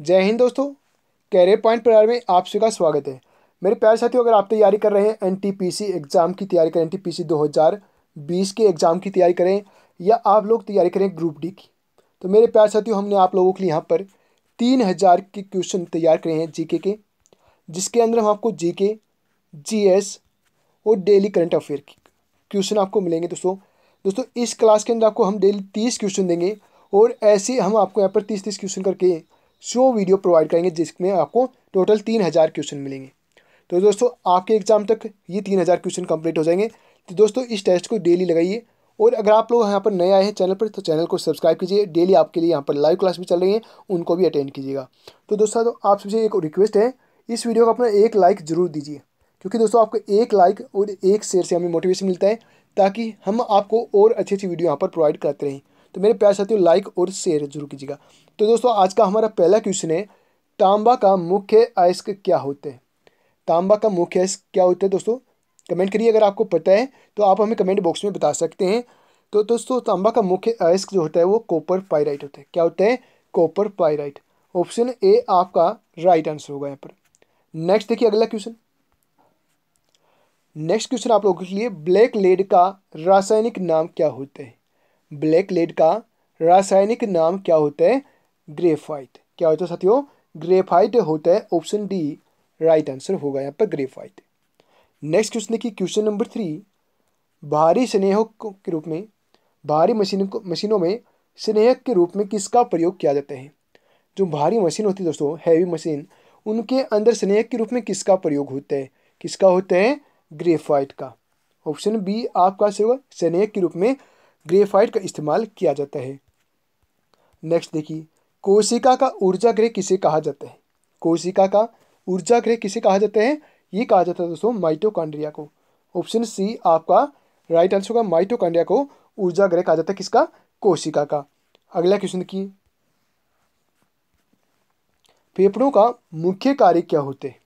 जय हिंद दोस्तों career point परिवार में आप सभी का स्वागत है मेरे प्यारे साथियों अगर आप तैयारी कर रहे हैं एनटीपीसी एग्ज़ाम की तैयारी करें एनटीपीसी 2020 के एग्ज़ाम की तैयारी करें या आप लोग तैयारी करें ग्रुप डी की तो मेरे प्यारे साथियों हमने आप लोगों के लिए यहाँ पर तीन हज़ार के क्वेश्चन तैयार करे हैं जी के जिसके अंदर हम आपको जी के और डेली करंट अफेयर की क्वेश्चन आपको मिलेंगे दोस्तों दोस्तों इस क्लास के अंदर आपको हम डेली तीस क्वेश्चन देंगे और ऐसे हम आपको यहाँ पर तीस तीस क्वेश्चन करके शो वीडियो प्रोवाइड करेंगे जिसमें आपको टोटल तीन हज़ार क्वेश्चन मिलेंगे तो दोस्तों आपके एग्ज़ाम तक ये तीन हज़ार क्वेश्चन कंप्लीट हो जाएंगे तो दोस्तों इस टेस्ट को डेली लगाइए और अगर आप लोग यहाँ पर नए आए हैं चैनल पर तो चैनल को सब्सक्राइब कीजिए डेली आपके लिए यहाँ पर लाइव क्लास भी चल रही है उनको भी अटेंड कीजिएगा तो दोस्तों तो आप सबसे एक रिक्वेस्ट है इस वीडियो को अपना एक लाइक ज़रूर दीजिए क्योंकि दोस्तों आपको एक लाइक और एक शेयर से हमें मोटिवेशन मिलता है ताकि हम आपको और अच्छी अच्छी वीडियो यहाँ पर प्रोवाइड करते रहें तो मेरे प्यार साथियों लाइक और शेयर जरूर कीजिएगा तो दोस्तों आज का हमारा पहला क्वेश्चन है तांबा का मुख्य अयस्क क्या होते हैं तांबा का मुख्य अयस्क क्या होता है दोस्तों कमेंट करिए अगर आपको पता है तो आप हमें कमेंट बॉक्स में बता सकते हैं तो दोस्तों तांबा का मुख्य अयस्क जो होता है वो कॉपर पाइराइट होता है क्या होता है कॉपर पाइराइट ऑप्शन ए आपका राइट आंसर होगा यहाँ पर नेक्स्ट देखिए अगला क्वेश्चन नेक्स्ट क्वेश्चन आप लोगों के लिए ब्लैक लेड का रासायनिक नाम क्या होता है ब्लैक लेड का रासायनिक नाम क्या होता है ग्रेफाइट क्या होता है साथियों ग्रेफाइट होता है ऑप्शन डी राइट आंसर होगा यहाँ पर ग्रेफाइट नेक्स्ट क्वेश्चन देखिए क्वेश्चन नंबर थ्री भारी स्नेहक के रूप में भारी मशीन को मशीनों में स्नेहक के रूप में किसका प्रयोग किया जाता है जो भारी मशीन होती है दोस्तों हैवी मशीन उनके अंदर स्नेहक के रूप में किसका प्रयोग होता है किसका होता है ग्रेफाइट का ऑप्शन बी आपका सही होगा स्नेहक के रूप में ग्रेफाइट का इस्तेमाल किया जाता है नेक्स्ट देखिए कोशिका का ऊर्जा ग्रह किसे कहा जाता है कोशिका का ऊर्जा ग्रह किसे कहा जाता है ये कहा जाता है दोस्तों माइटोकांड्रिया को ऑप्शन सी आपका राइट आंसर होगा माइटोकांड्रिया को ऊर्जा ग्रह कहा जाता है किसका कोशिका का अगला क्वेश्चन की फेफड़ों का मुख्य कार्य क्या होते हैं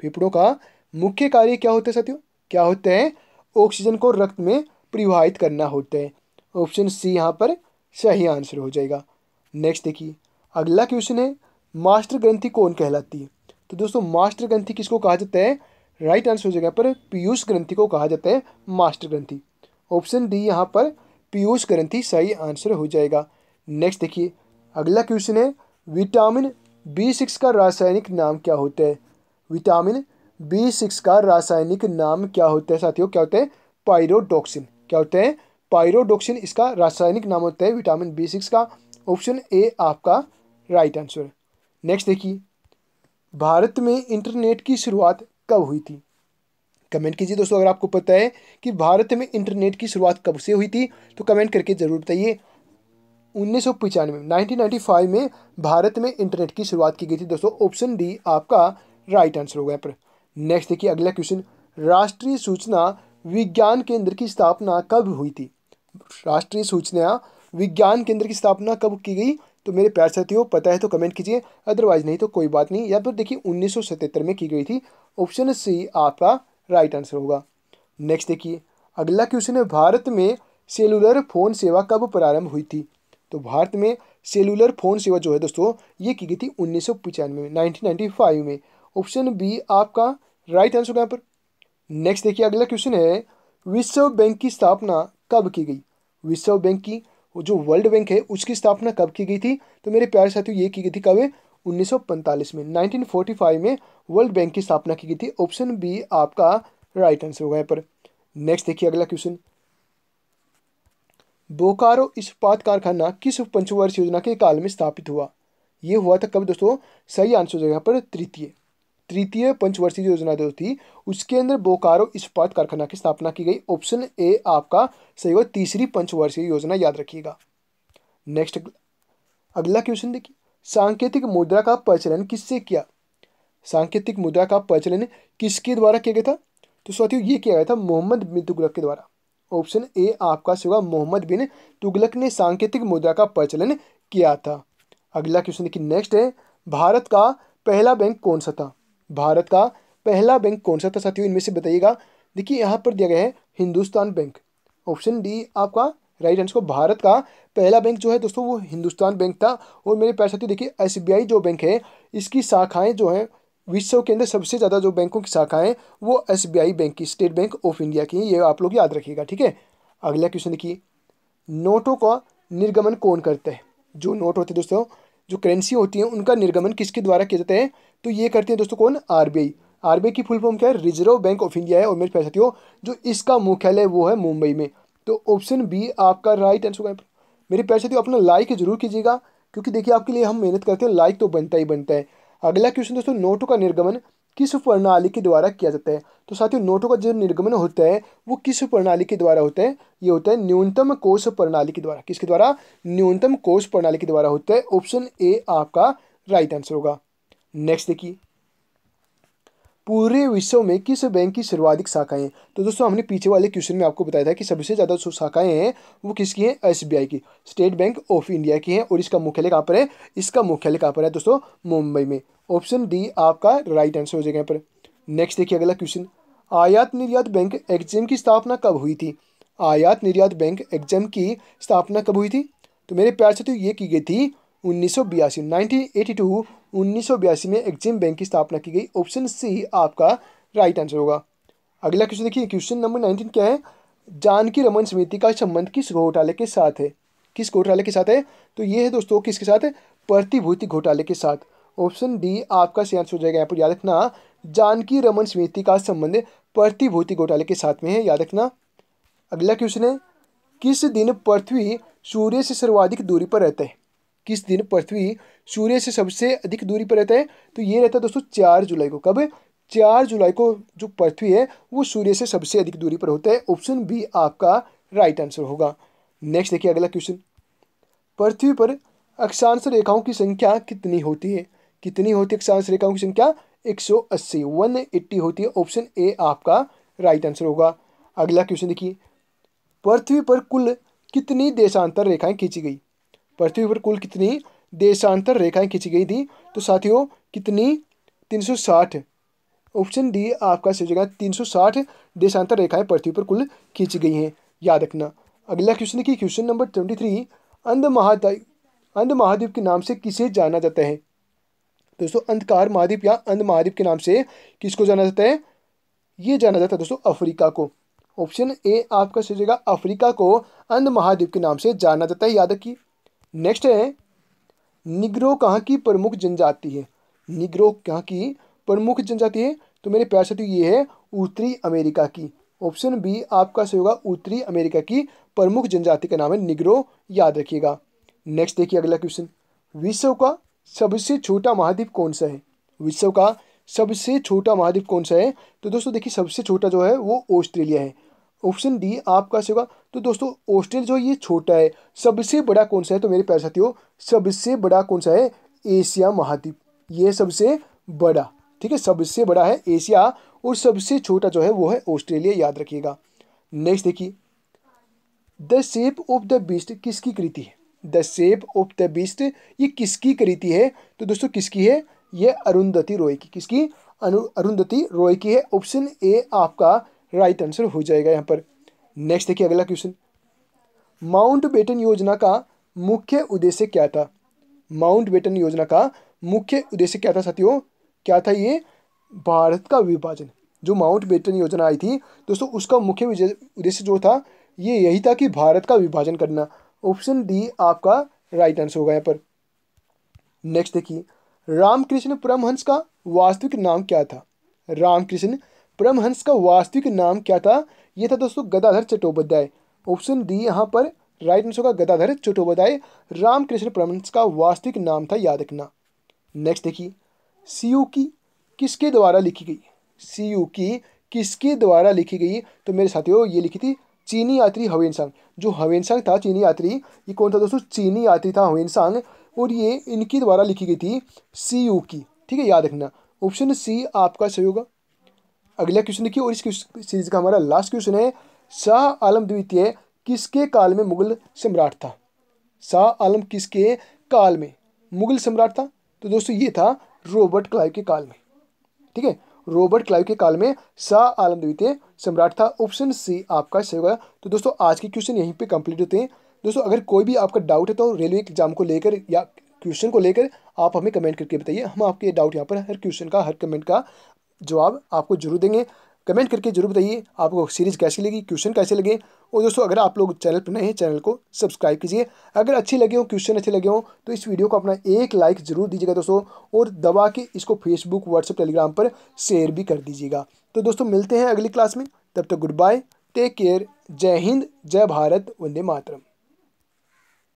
फेफड़ों का मुख्य कार्य क्या होता है साथियों क्या होते हैं ऑक्सीजन को रक्त में प्रवाहित करना होता है ऑप्शन सी यहाँ पर सही आंसर हो जाएगा नेक्स्ट देखिए अगला क्वेश्चन है मास्टर ग्रंथि कौन कहलाती है तो दोस्तों मास्टर ग्रंथि किसको कहा जाता है राइट आंसर हो जाएगा पर पीयूष ग्रंथि को कहा जाता है मास्टर ग्रंथि ऑप्शन डी यहाँ पर पीयूष ग्रंथि सही आंसर हो जाएगा नेक्स्ट देखिए अगला क्वेश्चन है विटामिन बी सिक्स का रासायनिक नाम क्या होता है विटामिन बी सिक्स का रासायनिक नाम क्या होता है साथियों क्या होता है पायरोडोक्सिन क्या होता है पायरोडोक्सिन इसका रासायनिक नाम होता है विटामिन बी सिक्स का ऑप्शन ए आपका राइट आंसर नेक्स्ट देखिए भारत में इंटरनेट की शुरुआत कब हुई थी कमेंट कीजिए दोस्तों अगर आपको पता है कि भारत में इंटरनेट की शुरुआत कब से हुई थी तो कमेंट करके ज़रूर बताइए उन्नीस सौ पचानवे फाइव में भारत में इंटरनेट की शुरुआत की गई थी दोस्तों ऑप्शन डी आपका राइट आंसर होगा यहाँ पर नेक्स्ट देखिए अगला क्वेश्चन राष्ट्रीय सूचना विज्ञान केंद्र की स्थापना कब हुई थी राष्ट्रीय सूचना विज्ञान केंद्र की स्थापना कब की गई तो मेरे प्यार साथियों पता है तो कमेंट कीजिए अदरवाइज नहीं तो कोई बात नहीं या फिर देखिए उन्नीस में की गई थी ऑप्शन सी आपका राइट आंसर होगा नेक्स्ट देखिए अगला क्वेश्चन है भारत में सेलुलर फ़ोन सेवा कब प्रारंभ हुई थी तो भारत में सेलुलर फ़ोन सेवा जो है दोस्तों ये की गई थी उन्नीस सौ में नाइनटीन में ऑप्शन बी आपका राइट आंसर यहाँ पर नेक्स्ट देखिए अगला क्वेश्चन है विश्व बैंक की स्थापना कब की गई विश्व बैंक की जो वर्ल्ड बैंक है उसकी स्थापना कब की गई थी तो मेरे प्यारे साथियों ये की गई थी कब है 1945 में 1945 में वर्ल्ड बैंक की स्थापना की गई थी ऑप्शन बी आपका राइट आंसर होगा यहाँ पर नेक्स्ट देखिए अगला क्वेश्चन बोकारो इस्पात कारखाना किस पंचवर्ष योजना के काल में स्थापित हुआ ये हुआ था कब दोस्तों सही आंसर हो जाएगा पर तृतीय तृतीय पंचवर्षीय योजना जो थी उसके अंदर बोकारो इस्पात कारखाना की स्थापना की गई ऑप्शन ए आपका सही होगा तीसरी पंचवर्षीय योजना याद रखिएगा नेक्स्ट अगला क्वेश्चन देखिए सांकेतिक मुद्रा का प्रचलन किससे किया सांकेतिक मुद्रा का प्रचलन किसके द्वारा किया गया था तो साथियों ये किया गया था मोहम्मद बिन तुगलक के द्वारा ऑप्शन ए आपका सही होगा मोहम्मद बिन तुगलक ने सांकेतिक मुद्रा का प्रचलन किया था अगला क्वेश्चन देखिए नेक्स्ट है भारत का पहला बैंक कौन सा था भारत का पहला बैंक कौन सा था साथियों इनमें से बताइएगा देखिए यहाँ पर दिया गया है हिंदुस्तान बैंक ऑप्शन डी आपका राइट आंसर को भारत का पहला बैंक जो है दोस्तों वो हिंदुस्तान बैंक था और मेरे पैर साथियों देखिए एस जो बैंक है इसकी शाखाएँ जो हैं विश्व के अंदर सबसे ज़्यादा जो बैंकों की शाखाएँ वो एस बैंक की स्टेट बैंक ऑफ इंडिया की ये आप लोग याद रखिएगा ठीक है अगला क्वेश्चन देखिए नोटों का निर्गमन कौन करता है जो नोट होते हैं दोस्तों जो करेंसी होती है उनका निर्गमन किसके द्वारा किया जाता है तो ये करते हैं दोस्तों कौन आरबीआई आरबीआई की फुल फॉर्म क्या है रिजर्व बैंक ऑफ इंडिया है और मेरे पैसा हो जो इसका मुख्यालय वो है मुंबई में तो ऑप्शन बी आपका राइट आंसर होगा मेरे पैसा तो अपना लाइक जरूर कीजिएगा क्योंकि देखिए आपके लिए हम मेहनत करते हैं लाइक तो बनता ही बनता है अगला क्वेश्चन दोस्तों नोटों का निर्गमन किस प्रणाली के द्वारा किया जाता है तो साथियों नोटों का जो निर्गमन होता है वो किस प्रणाली के द्वारा होता है ये होता है न्यूनतम कोष प्रणाली के द्वारा किसके द्वारा न्यूनतम कोष प्रणाली के द्वारा होता है ऑप्शन ए आपका राइट आंसर होगा नेक्स्ट देखिए पूरे विश्व में किस बैंक की सर्वाधिक शाखाएं तो दोस्तों हमने पीछे वाले क्वेश्चन में आपको बताया था कि सबसे ज़्यादा जो शाखाएं हैं वो किसकी हैं एस की स्टेट बैंक ऑफ इंडिया की है और इसका मुख्यालय कहाँ पर है इसका मुख्यालय कहाँ पर है दोस्तों मुंबई में ऑप्शन डी आपका राइट आंसर हो जाएगा यहाँ पर नेक्स्ट देखिए अगला क्वेश्चन आयात निर्यात बैंक एग्जाम की स्थापना कब हुई थी आयात निर्यात बैंक एग्जाम की स्थापना कब हुई थी तो मेरे प्यार से तो ये की गई थी उन्नीस सौ बयासी उन्नीस में एक्जिम बैंक की स्थापना की गई ऑप्शन सी आपका राइट आंसर होगा अगला क्वेश्चन देखिए क्वेश्चन नंबर नाइनटीन क्या है जानकी रमन समिति का संबंध किस घोटाले के साथ है किस घोटाले के साथ है तो ये है दोस्तों किसके साथ प्रतिभूति घोटाले के साथ ऑप्शन डी आपका सही आंसर हो जाएगा यहाँ पर याद रखना जानकी रमन समिति का संबंध प्रतिभूति घोटाले के साथ में है याद रखना अगला क्वेश्चन है किस दिन पृथ्वी सूर्य से सर्वाधिक दूरी पर रहते हैं किस दिन पृथ्वी सूर्य से सबसे अधिक दूरी पर रहता है तो ये रहता है दोस्तों चार जुलाई को कब चार जुलाई को जो पृथ्वी है वो सूर्य से सबसे अधिक दूरी पर होता है ऑप्शन बी आपका राइट आंसर होगा नेक्स्ट देखिए अगला क्वेश्चन पृथ्वी पर अक्षांश रेखाओं की संख्या कितनी होती है कितनी होती है अक्षांश रेखाओं की संख्या 180 180 होती है ऑप्शन ए आपका राइट आंसर होगा अगला क्वेश्चन देखिए पृथ्वी पर कुल कितनी देशांतर रेखाएं खींची गई पृथ्वी पर कुल कितनी देशांतर रेखाएं खींची गई थी तो साथियों कितनी तीन सौ साठ ऑप्शन डी आपका सही जगह तीन सौ साठ देशांतर रेखाएं पृथ्वी पर कुल खींची गई हैं याद रखना अगला क्वेश्चन देखिए क्वेश्चन नंबर ट्वेंटी थ्री अंध महाद्वीप अंध महाद्वीप के नाम से किसे जाना जाता है दोस्तों अंधकार महाद्वीप या अंध महाद्वीप के नाम से किसको जाना जाता है ये जाना जाता है दोस्तों अफ्रीका को ऑप्शन ए आपका सही जगह अफ्रीका को अंध महाद्वीप के नाम से जाना जाता है याद रखिए नेक्स्ट है निग्रो कहाँ की प्रमुख जनजाति है निग्रो कहाँ की प्रमुख जनजाति है तो मेरे प्यार साथियों ये है उत्तरी अमेरिका की ऑप्शन बी आपका सही होगा उत्तरी अमेरिका की प्रमुख जनजाति का नाम है निग्रो याद रखिएगा नेक्स्ट देखिए अगला क्वेश्चन विश्व का सबसे छोटा महाद्वीप कौन सा है विश्व का सबसे छोटा महाद्वीप कौन सा है तो दोस्तों देखिए सबसे छोटा जो है वो ऑस्ट्रेलिया है ऑप्शन डी आपका से होगा तो दोस्तों ऑस्ट्रेलिया जो ये छोटा है सबसे बड़ा कौन सा है तो मेरे प्यार साथियों सबसे बड़ा कौन सा है एशिया महाद्वीप ये सबसे बड़ा ठीक है सबसे बड़ा है एशिया और सबसे छोटा जो है वो है ऑस्ट्रेलिया याद रखिएगा नेक्स्ट देखिए the shape of the beast किसकी कृति है the shape of the beast ये किसकी कृति है तो दोस्तों किसकी है ये अरुंधति रॉय की किसकी अरुंधति रॉय की है ऑप्शन ए आपका राइट आंसर हो जाएगा यहाँ पर नेक्स्ट देखिए अगला क्वेश्चन माउंट बेटन योजना का मुख्य उद्देश्य क्या था माउंट बेटन योजना का मुख्य उद्देश्य क्या था साथियों क्या था ये भारत का विभाजन जो माउंट बेटन योजना आई थी दोस्तों उसका मुख्य उद्देश्य जो था ये यही था कि भारत का विभाजन करना ऑप्शन डी आपका राइट आंसर होगा यहाँ पर नेक्स्ट देखिए रामकृष्ण परमहंस का वास्तविक नाम क्या था रामकृष्ण परमहंस का वास्तविक नाम क्या था यह था दोस्तों गदाधर चट्टोपाध्याय ऑप्शन डी यहाँ पर राइट आंसर का गदाधर चट्टोपाध्याय रामकृष्ण परमहंस का वास्तविक नाम था याद रखना नेक्स्ट देखिए सीयू की किसके द्वारा लिखी गई सीयू की किसके द्वारा लिखी गई तो मेरे साथियों ये लिखी थी चीनी यात्री हवेनसांग जो हवेनसांग था चीनी यात्री ये कौन था दोस्तों चीनी यात्री था हवेनसांग और ये इनके द्वारा लिखी गई थी सी यू की ठीक है याद रखना ऑप्शन सी आपका सही होगा अगला क्वेश्चन देखिए और इस सीरीज का हमारा लास्ट क्वेश्चन है शाह आलम द्वितीय किसके काल में मुगल सम्राट था शाह आलम किसके काल में मुगल सम्राट था तो दोस्तों ये था रॉबर्ट क्लाइव के काल में ठीक है रॉबर्ट क्लाइव के काल में शाह आलम द्वितीय सम्राट था ऑप्शन सी आपका सही होगा तो दोस्तों आज के क्वेश्चन यहीं पे कंप्लीट होते हैं दोस्तों अगर कोई भी आपका डाउट है तो रेलवे एग्जाम को लेकर या क्वेश्चन को लेकर आप हमें कमेंट करके बताइए हम आपके डाउट यहाँ पर हर क्वेश्चन का हर कमेंट का जवाब आपको जरूर देंगे कमेंट करके जरूर बताइए आपको सीरीज़ कैसी लगी क्वेश्चन कैसे लगे और दोस्तों अगर आप लोग चैनल पर नए हैं चैनल को सब्सक्राइब कीजिए अगर अच्छे लगे हो क्वेश्चन अच्छे लगे हो तो इस वीडियो को अपना एक लाइक ज़रूर दीजिएगा दोस्तों और दबा के इसको फेसबुक व्हाट्सएप टेलीग्राम पर शेयर भी कर दीजिएगा तो दोस्तों मिलते हैं अगली क्लास में तब तक तो गुड बाय टेक केयर जय हिंद जय भारत वंदे मातरम